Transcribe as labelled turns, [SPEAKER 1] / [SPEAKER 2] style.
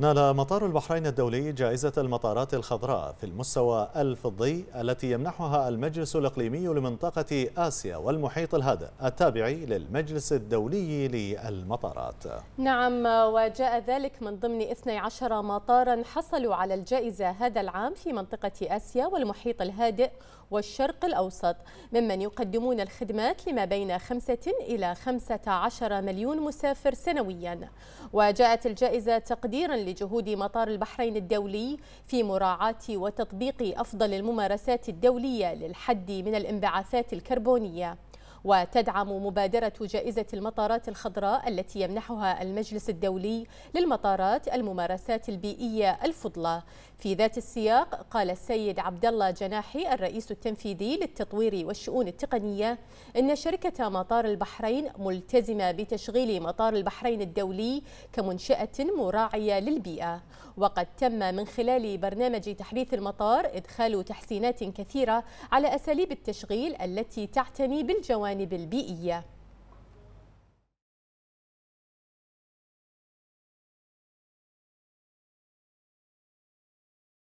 [SPEAKER 1] نال مطار البحرين الدولي جائزة المطارات الخضراء في المستوى الفضي التي يمنحها المجلس الإقليمي لمنطقة آسيا والمحيط الهادئ التابع للمجلس الدولي للمطارات
[SPEAKER 2] نعم وجاء ذلك من ضمن 12 مطارا حصلوا على الجائزة هذا العام في منطقة آسيا والمحيط الهادئ والشرق الأوسط ممن يقدمون الخدمات لما بين 5 إلى 15 مليون مسافر سنويا وجاءت الجائزة تقديرا لجهود مطار البحرين الدولي في مراعاة وتطبيق أفضل الممارسات الدولية للحد من الانبعاثات الكربونية وتدعم مبادرة جائزة المطارات الخضراء التي يمنحها المجلس الدولي للمطارات الممارسات البيئية الفضلة في ذات السياق قال السيد عبد الله جناحي الرئيس التنفيذي للتطوير والشؤون التقنية إن شركة مطار البحرين ملتزمة بتشغيل مطار البحرين الدولي كمنشأة مراعية للبيئة وقد تم من خلال برنامج تحديث المطار إدخال تحسينات كثيرة على أساليب التشغيل التي تعتني بالجوانب البيئية